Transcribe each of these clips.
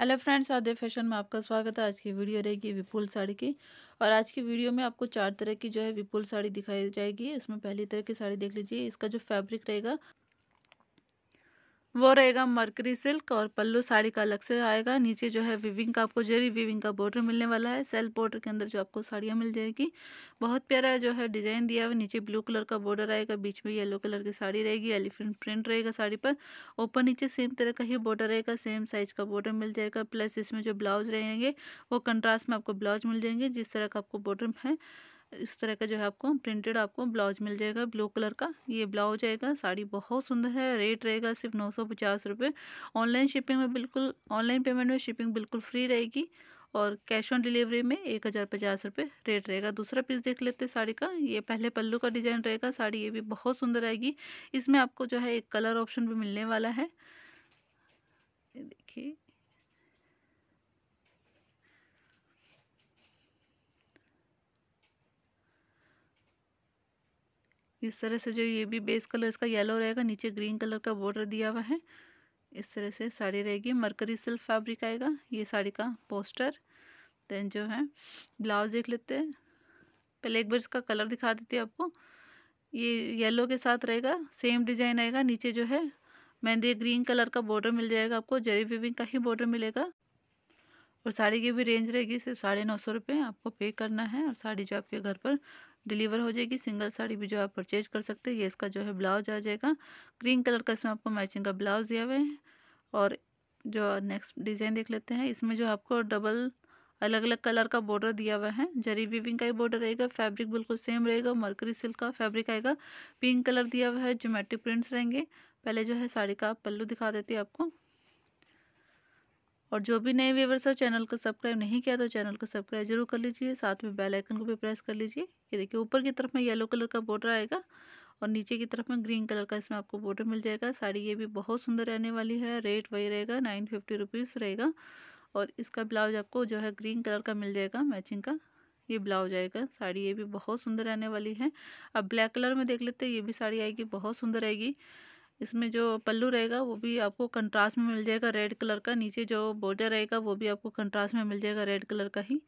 hello friends आदे fashion में आपका स्वागत है आज की वीडियो रहेगी विपुल साड़ी की और आज की वीडियो में आपको चार तरह की जो है विपुल साड़ी दिखाई जाएगी इसमें पहली तरह की साड़ी देख लीजिए इसका जो फैब्रिक रहेगा वो रहेगा मर्करी सिल्क और पल्लू साड़ी का अलग से आएगा नीचे जो है विविंग का आपको जेरी विविंग का बॉर्डर मिलने वाला है सेल्फ बॉर्डर के अंदर जो आपको साड़ियाँ मिल जाएगी बहुत प्यारा जो है डिज़ाइन दिया हुआ नीचे ब्लू कलर का बॉर्डर आएगा बीच में येलो कलर की साड़ी रहेगी एलिफेंट प्रिंट रहेगा साड़ी पर ऊपर नीचे सेम तरह का ही बॉर्डर रहेगा सेम साइज का बॉर्डर मिल जाएगा प्लस इसमें जो ब्लाउज रहेंगे वो कंट्रास्ट में आपको ब्लाउज मिल जाएंगे जिस तरह का आपको बॉर्डर है इस तरह का जो है आपको प्रिंटेड आपको ब्लाउज मिल जाएगा ब्लू कलर का ये ब्लाउज आएगा साड़ी बहुत सुंदर है रेट रहेगा सिर्फ नौ सौ पचास रुपये ऑनलाइन शिपिंग में बिल्कुल ऑनलाइन पेमेंट में शिपिंग बिल्कुल फ्री रहेगी और कैश ऑन डिलीवरी में एक हज़ार पचास रुपये रेट रहेगा दूसरा पीस देख लेते हैं साड़ी का ये पहले पल्लू का डिज़ाइन रहेगा साड़ी ये भी बहुत सुंदर आएगी इसमें आपको जो है एक कलर ऑप्शन भी मिलने वाला है देखिए इस तरह से जो ये भी बेस कलर इसका येलो रहेगा नीचे ग्रीन कलर का बॉर्डर दिया हुआ है इस तरह से साड़ी रहेगी मरकरी सिल्क फैब्रिक आएगा ये साड़ी का पोस्टर देन जो है ब्लाउज देख लेते हैं पहले एक बार इसका कलर दिखा देती है आपको ये येलो के साथ रहेगा सेम डिजाइन आएगा नीचे जो है मेहंदी ग्रीन कलर का बॉर्डर मिल जाएगा आपको जरी विविंग का ही बॉर्डर मिलेगा और साड़ी की भी रेंज रहेगी सिर्फ साढ़े नौ सौ रुपये आपको पे करना है और साड़ी जो आपके घर पर डिलीवर हो जाएगी सिंगल साड़ी भी जो आप परचेज कर सकते हैं ये इसका जो है ब्लाउज आ जाएगा ग्रीन कलर का इसमें आपको मैचिंग का ब्लाउज दिया हुआ है और जो नेक्स्ट डिज़ाइन देख लेते हैं इसमें जो आपको डबल अलग अलग कलर का बॉर्डर दिया हुआ है जरी वीविंग का ही बॉर्डर रहेगा फैब्रिक बिल्कुल सेम रहेगा मरकरी सिल्क का फैब्रिक आएगा पिंक कलर दिया हुआ है जोमेट्रिक प्रिंट्स रहेंगे पहले जो है साड़ी का पल्लू दिखा देती है आपको और जो भी नए व्यवर्स है चैनल को सब्सक्राइब नहीं किया तो चैनल को सब्सक्राइब जरूर कर लीजिए साथ में बेल आइकन को भी प्रेस कर लीजिए ये देखिए ऊपर की तरफ में येलो कलर का बॉर्डर आएगा और नीचे की तरफ में ग्रीन कलर का इसमें आपको बॉर्डर मिल जाएगा साड़ी ये भी बहुत सुंदर रहने वाली है रेट वही रहेगा नाइन फिफ्टी रुपीज़ रहेगा और इसका ब्लाउज आपको जो है ग्रीन कलर का मिल जाएगा मैचिंग का ये ब्लाउज आएगा साड़ी ये भी बहुत सुंदर रहने वाली है अब ब्लैक कलर में देख लेते हैं ये भी साड़ी आएगी बहुत सुंदर आएगी इसमें जो पल्लू रहेगा वो भी आपको कंट्रास्ट में मिल जाएगा रेड कलर का नीचे जो बॉर्डर रहेगा वो भी आपको कंट्रास्ट में मिल जाएगा रेड कलर का ही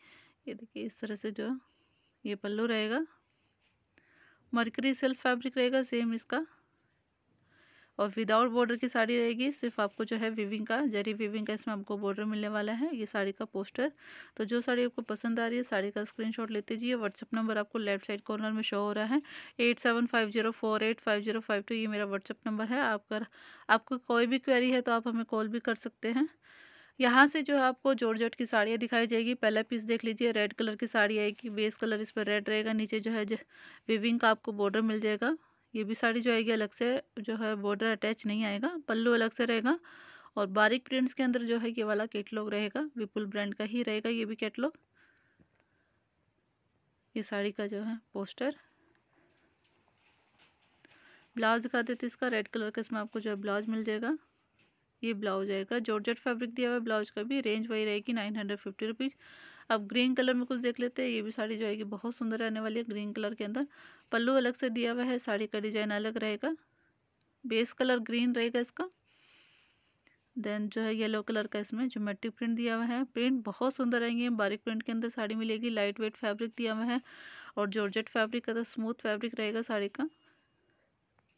ये देखिए इस तरह से जो ये पल्लू रहेगा मरकरी सेल्फ फैब्रिक रहेगा सेम इसका और विदाउट बॉर्डर की साड़ी रहेगी सिर्फ आपको जो है विविंग का जरी विविंग का इसमें आपको बॉर्डर मिलने वाला है ये साड़ी का पोस्टर तो जो साड़ी आपको पसंद आ रही है साड़ी का स्क्रीनशॉट लेते जाइए व्हाट्सअप नंबर आपको लेफ्ट साइड कॉर्नर में शो हो रहा है eight seven five zero four eight five zero five two ये मेरा व्हाट्सअप नंबर है आपका आपको कोई भी क्वेरी है तो आप हमें कॉल भी कर सकते हैं यहाँ से जो है आपको जॉर्जेट की साड़ियाँ दिखाई जाएगी पहला पीस देख लीजिए रेड कलर की साड़ी आएगी बेस कलर इस पर रेड रहेगा नीचे जो है विविंग का आपको बॉर्डर मिल जाएगा ये भी साड़ी जो आएगी अलग से जो है बॉर्डर अटैच नहीं आएगा पल्लू अलग से रहेगा और बारीक प्रिंट्स के अंदर जो है ये वाला कैटलॉग रहेगा विपुल ब्रांड का ही रहेगा ये भी कैटलॉग ये साड़ी का जो है पोस्टर ब्लाउज दिखा देते इसका रेड कलर का इसमें आपको जो है ब्लाउज मिल जाएगा ये ब्लाउज आएगा जॉर्जेट फैब्रिक दिया हुआ है ब्लाउज का भी रेंज वही रहेगी नाइन हंड्रेड फिफ्टी रुपीज़ अब ग्रीन कलर में कुछ देख लेते हैं ये भी साड़ी जो कि बहुत सुंदर रहने वाली है ग्रीन कलर के अंदर पल्लू अलग से दिया हुआ है साड़ी का डिजाइन अलग रहेगा बेस कलर ग्रीन रहेगा इसका देन जो है येलो कलर का इसमें जोमेट्रिक प्रिंट दिया हुआ है प्रिंट बहुत सुंदर आएंगे बारीक प्रिंट के अंदर साड़ी मिलेगी लाइट वेट फैब्रिक दिया हुआ है और जॉर्जेट फैब्रिक का तो स्मूथ फैब्रिक रहेगा साड़ी का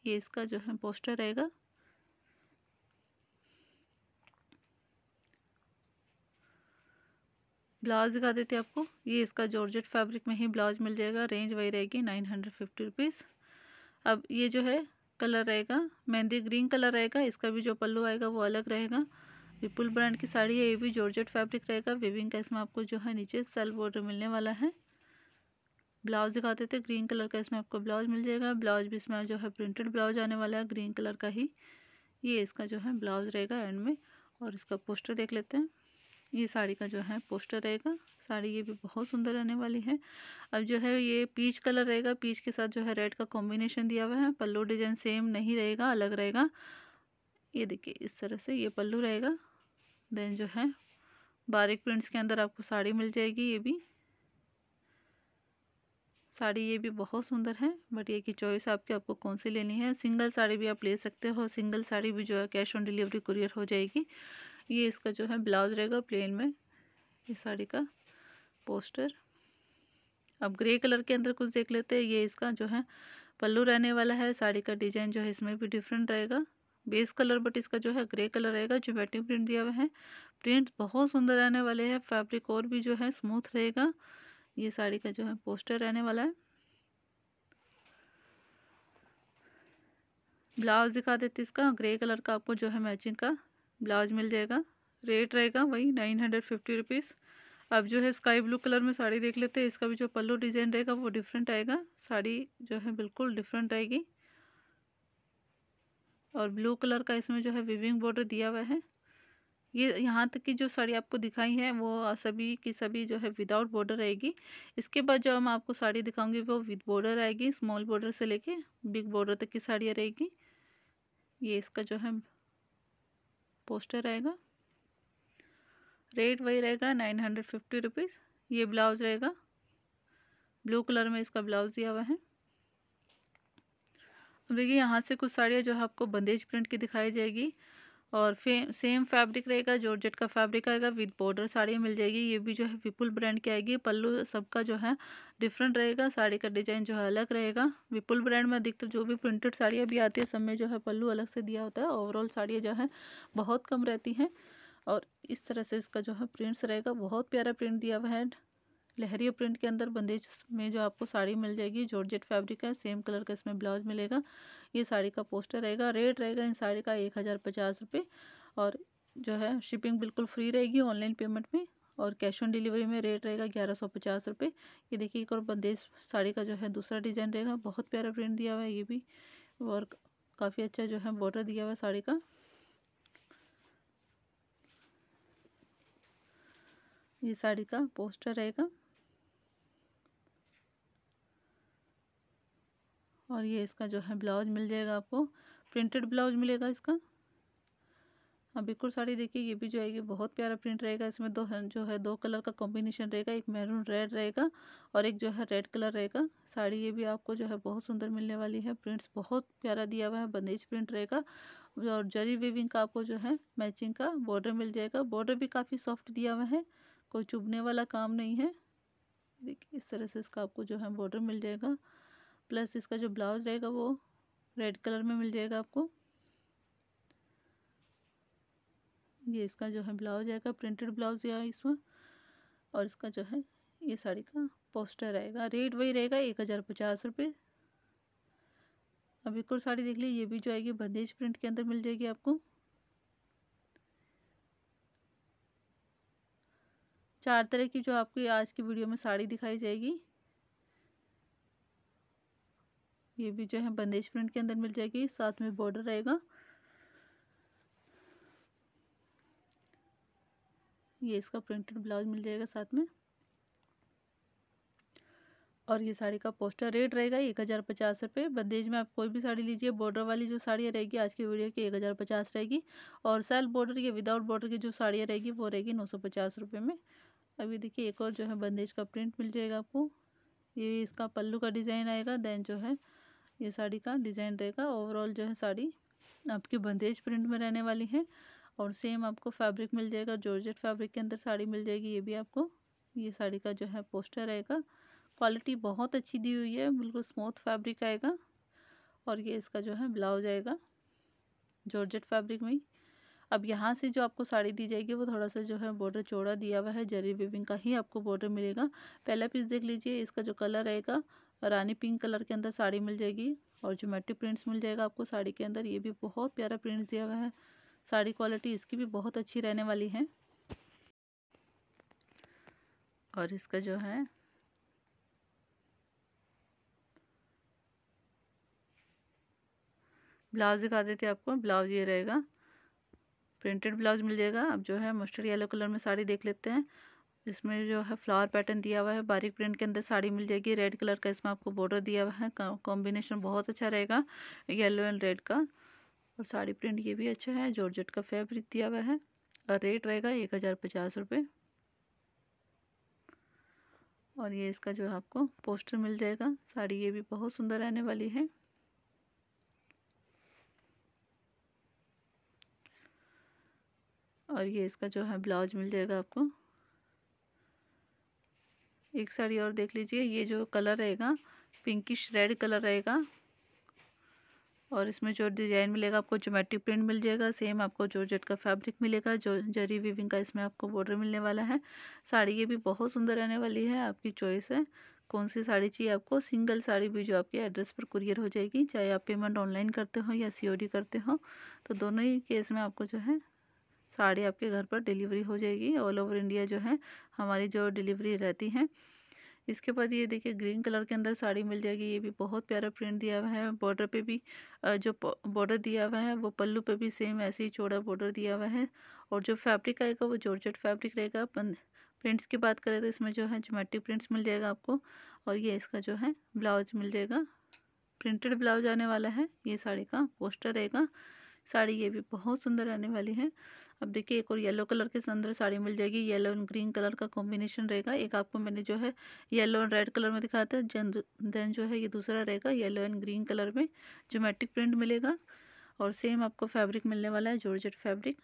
ये इसका जो है पोस्टर रहेगा ब्लाउज दिखा देते आपको ये इसका जॉर्जेट फैब्रिक में ही ब्लाउज मिल जाएगा रेंज वही रहेगी नाइन हंड्रेड फिफ्टी रुपीज़ अब ये जो है कलर रहेगा मेहंदी ग्रीन कलर रहेगा इसका भी जो पल्लू आएगा वो अलग रहेगा विपुल ब्रांड की साड़ी है ये भी जॉर्जेट फैब्रिक रहेगा विविंग का इसमें आपको जो है नीचे सेल्फ बॉर्डर मिलने वाला है ब्लाउज दिखा देते ग्रीन कलर का इसमें आपको ब्लाउज मिल जाएगा ब्लाउज भी इसमें जो है प्रिंटेड ब्लाउज आने वाला है ग्रीन कलर का ही ये इसका जो है ब्लाउज रहेगा एंड में और इसका पोस्टर देख लेते हैं ये साड़ी का जो है पोस्टर रहेगा साड़ी ये भी बहुत सुंदर रहने वाली है अब जो है ये पीच कलर रहेगा पीच के साथ जो है रेड का कॉम्बिनेशन दिया हुआ है पल्लू डिजाइन सेम नहीं रहेगा अलग रहेगा ये देखिए इस तरह से ये पल्लू रहेगा देन जो है बारीक प्रिंट्स के अंदर आपको साड़ी मिल जाएगी ये भी साड़ी ये भी बहुत सुंदर है बट ये की चॉइस आपकी आपको कौन सी लेनी है सिंगल साड़ी भी आप ले सकते हो सिंगल साड़ी भी जो है कैश ऑन डिलीवरी कुरियर हो जाएगी ये इसका जो है ब्लाउज रहेगा प्लेन में ये साड़ी का पोस्टर अब ग्रे कलर के अंदर कुछ देख लेते हैं ये इसका जो है पल्लू रहने वाला है साड़ी का डिजाइन जो है इसमें भी डिफरेंट रहेगा बेस कलर बट इसका जो है ग्रे कलर रहेगा जो बैटिंग प्रिंट दिया हुआ है प्रिंट बहुत सुंदर रहने वाले हैं फैब्रिक और भी जो है स्मूथ रहेगा ये साड़ी का जो है पोस्टर रहने वाला है ब्लाउज दिखा देती इसका ग्रे कलर का आपको जो है मैचिंग का ब्लाउज मिल जाएगा रेट रहेगा वही नाइन हंड्रेड फिफ्टी रुपीज़ अब जो है स्काई ब्लू कलर में साड़ी देख लेते हैं इसका भी जो पल्लू डिज़ाइन रहेगा वो डिफरेंट आएगा साड़ी जो है बिल्कुल डिफरेंट आएगी और ब्लू कलर का इसमें जो है विविंग बॉर्डर दिया हुआ है ये यहाँ तक की जो साड़ी आपको दिखाई है वो सभी की सभी जो है विदाउट बॉर्डर रहेगी इसके बाद जो हम आपको साड़ी दिखाऊंगी वो विद बॉर्डर आएगी स्मॉल बॉर्डर से लेके बिग बॉर्डर तक की साड़ियाँ रहेगी ये इसका जो है पोस्टर रहेगा रेट वही रहेगा नाइन हंड्रेड फिफ्टी रुपीज़ ये ब्लाउज रहेगा ब्लू कलर में इसका ब्लाउज दिया हुआ है अब देखिए यहाँ से कुछ साड़ियाँ जो है आपको बंदेज प्रिंट की दिखाई जाएगी और फे, सेम फैब्रिक रहेगा जॉर्जेट का फैब्रिक आएगा विद बॉर्डर साड़ी मिल जाएगी ये भी जो है विपुल ब्रांड की आएगी पल्लू सबका जो है डिफरेंट रहेगा साड़ी का डिजाइन जो है अलग रहेगा विपुल ब्रांड में अधिकतर जो भी प्रिंटेड साड़ियाँ भी आती है सब में जो है पल्लू अलग से दिया होता है ओवरऑल साड़ियाँ जो है बहुत कम रहती हैं और इस तरह से इसका जो है प्रिंट्स रहेगा बहुत प्यारा प्रिंट दिया हुआ है लहरिया प्रिंट के अंदर बंदेज में जो आपको साड़ी मिल जाएगी जॉर्जेट फैब्रिक है सेम कलर का इसमें ब्लाउज मिलेगा ये साड़ी का पोस्टर रहेगा रेट रहेगा इन साड़ी का एक हज़ार पचास रुपये और जो है शिपिंग बिल्कुल फ्री रहेगी ऑनलाइन पेमेंट में और कैश ऑन डिलीवरी में रेट रहेगा ग्यारह सौ पचास रुपये ये देखिए एक और बंदेज साड़ी का जो है दूसरा डिज़ाइन रहेगा बहुत प्यारा प्रिंट दिया हुआ है ये भी और काफ़ी अच्छा जो है बॉर्डर दिया हुआ है साड़ी का ये साड़ी का पोस्टर रहेगा और ये इसका जो है ब्लाउज मिल जाएगा आपको प्रिंटेड ब्लाउज मिलेगा इसका अब बिल्कुल साड़ी देखिए ये भी जो है ये बहुत प्यारा प्रिंट रहेगा इसमें दो जो है दो कलर का कॉम्बिनेशन रहेगा एक मैरून रेड रहेगा और एक जो है रेड कलर रहेगा साड़ी ये भी आपको जो है बहुत सुंदर मिलने वाली है प्रिंट्स बहुत प्यारा दिया हुआ है बंदेज प्रिंट रहेगा और जरी वीविंग का आपको जो है मैचिंग का बॉर्डर मिल जाएगा बॉर्डर भी काफ़ी सॉफ्ट दिया हुआ है कोई चुभने वाला काम नहीं है देखिए इस तरह से इसका आपको जो है बॉर्डर मिल जाएगा प्लस इसका जो ब्लाउज़ रहेगा वो रेड कलर में मिल जाएगा आपको ये इसका जो है ब्लाउज आएगा प्रिंटेड ब्लाउज या इसमें और इसका जो है ये साड़ी का पोस्टर आएगा रेट वही रहेगा एक हज़ार पचास रुपये अब एक और साड़ी देख लीजिए ये भी जो आएगी बंदेज प्रिंट के अंदर मिल जाएगी आपको चार तरह की जो आपकी आज की वीडियो में साड़ी दिखाई जाएगी ये भी जो है बंदेज प्रिंट के अंदर मिल जाएगी साथ में बॉर्डर रहेगा ये इसका प्रिंटेड ब्लाउज मिल जाएगा साथ में और ये साड़ी का पोस्टर रेट रहेगा एक हज़ार पचास रुपये बंदेज में आप कोई भी साड़ी लीजिए बॉर्डर वाली जो साड़ियाँ रहेगी आज की वीडियो की एक हज़ार पचास रहेगी और सेल्फ बॉर्डर या विदाउट बॉर्डर की जो साड़ियाँ रहेगी वो रहेगी नौ सौ पचास रुपये में अभी देखिए एक और जो है बंदेज का प्रिंट मिल जाएगा आपको ये इसका पल्लू का डिज़ाइन आएगा देन जो है ये साड़ी का डिज़ाइन रहेगा ओवरऑल जो है साड़ी आपकी बंदेज प्रिंट में रहने वाली है और सेम आपको फैब्रिक मिल जाएगा जॉर्जेट फैब्रिक के अंदर साड़ी मिल जाएगी ये भी आपको ये साड़ी का जो है पोस्टर रहेगा क्वालिटी बहुत अच्छी दी हुई है बिल्कुल स्मूथ फैब्रिक आएगा और ये इसका जो है ब्लाउज आएगा जॉर्जेट फैब्रिक में अब यहाँ से जो आपको साड़ी दी जाएगी वो थोड़ा सा जो है बॉर्डर चौड़ा दिया हुआ है जरी बिबिंग का ही आपको बॉर्डर मिलेगा पहला पीस देख लीजिए इसका जो कलर रहेगा रानी पिंक कलर के अंदर साड़ी मिल जाएगी और ज्योमेट्रिक प्रिंट्स मिल जाएगा आपको साड़ी के अंदर ये भी बहुत प्यारा प्रिंट्स दिया हुआ है साड़ी क्वालिटी इसकी भी बहुत अच्छी रहने वाली है और इसका जो है ब्लाउज दिखा देते आपको ब्लाउज ये रहेगा प्रिंटेड ब्लाउज मिल जाएगा अब जो है मस्टर्ड येलो कलर में साड़ी देख लेते हैं इसमें जो है फ्लावर पैटर्न दिया हुआ है बारीक प्रिंट के अंदर साड़ी मिल जाएगी रेड कलर का इसमें आपको बॉर्डर दिया हुआ है कॉम्बिनेशन बहुत अच्छा रहेगा येलो एंड रेड का और साड़ी प्रिंट ये भी अच्छा है जॉर्जेट का फैब्रिक दिया हुआ है और रेट रहेगा एक हज़ार पचास रुपये और ये इसका जो है आपको पोस्टर मिल जाएगा साड़ी ये भी बहुत सुंदर रहने वाली है और ये इसका जो है ब्लाउज मिल जाएगा आपको एक साड़ी और देख लीजिए ये जो कलर रहेगा पिंकिश रेड कलर रहेगा और इसमें जो डिजाइन मिलेगा आपको जोमेट्रिक प्रिंट मिल जाएगा सेम आपको जॉर्जेट का फैब्रिक मिलेगा जो जरी वीविंग का इसमें आपको बॉर्डर मिलने वाला है साड़ी ये भी बहुत सुंदर रहने वाली है आपकी चॉइस है कौन सी साड़ी चाहिए आपको सिंगल साड़ी भी जो आपके एड्रेस पर कुरियर हो जाएगी चाहे आप पेमेंट ऑनलाइन करते हो या सी करते हो तो दोनों ही केस में आपको जो है साड़ी आपके घर पर डिलीवरी हो जाएगी ऑल ओवर इंडिया जो है हमारी जो डिलीवरी रहती है इसके बाद ये देखिए ग्रीन कलर के अंदर साड़ी मिल जाएगी ये भी बहुत प्यारा प्रिंट दिया हुआ है बॉर्डर पे भी जो बॉर्डर दिया हुआ है वो पल्लू पे भी सेम ऐसे ही चौड़ा बॉर्डर दिया हुआ है और जो फैब्रिक आएगा वो जॉर्जेट फैब्रिक रहेगा अपन प्रिंट्स की बात करें तो इसमें जो है जोमेट्रिक प्रिंट्स मिल जाएगा आपको और ये इसका जो है ब्लाउज मिल जाएगा प्रिंटेड ब्लाउज आने वाला है ये साड़ी का पोस्टर रहेगा साड़ी ये भी बहुत सुंदर आने वाली है अब देखिए एक और येलो कलर के अंदर साड़ी मिल जाएगी येलो एंड ग्रीन कलर का कॉम्बिनेशन रहेगा एक आपको मैंने जो है येलो एंड रेड कलर में दिखाया था देन जो है ये दूसरा रहेगा येलो एंड ग्रीन कलर में जोमेट्रिक प्रिंट मिलेगा और सेम आपको फैब्रिक मिलने वाला है जॉर्जेट फैब्रिक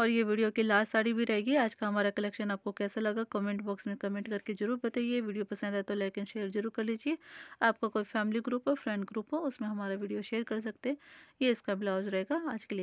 और ये वीडियो की लास्ट साड़ी भी रहेगी आज का हमारा कलेक्शन आपको कैसा लगा कमेंट बॉक्स में कमेंट करके जरूर बताइए वीडियो पसंद आए तो लाइक एंड शेयर जरूर कर लीजिए आपका कोई फैमिली ग्रुप हो फ्रेंड ग्रुप हो उसमें हमारा वीडियो शेयर कर सकते हैं ये इसका ब्लाउज रहेगा आज के लिए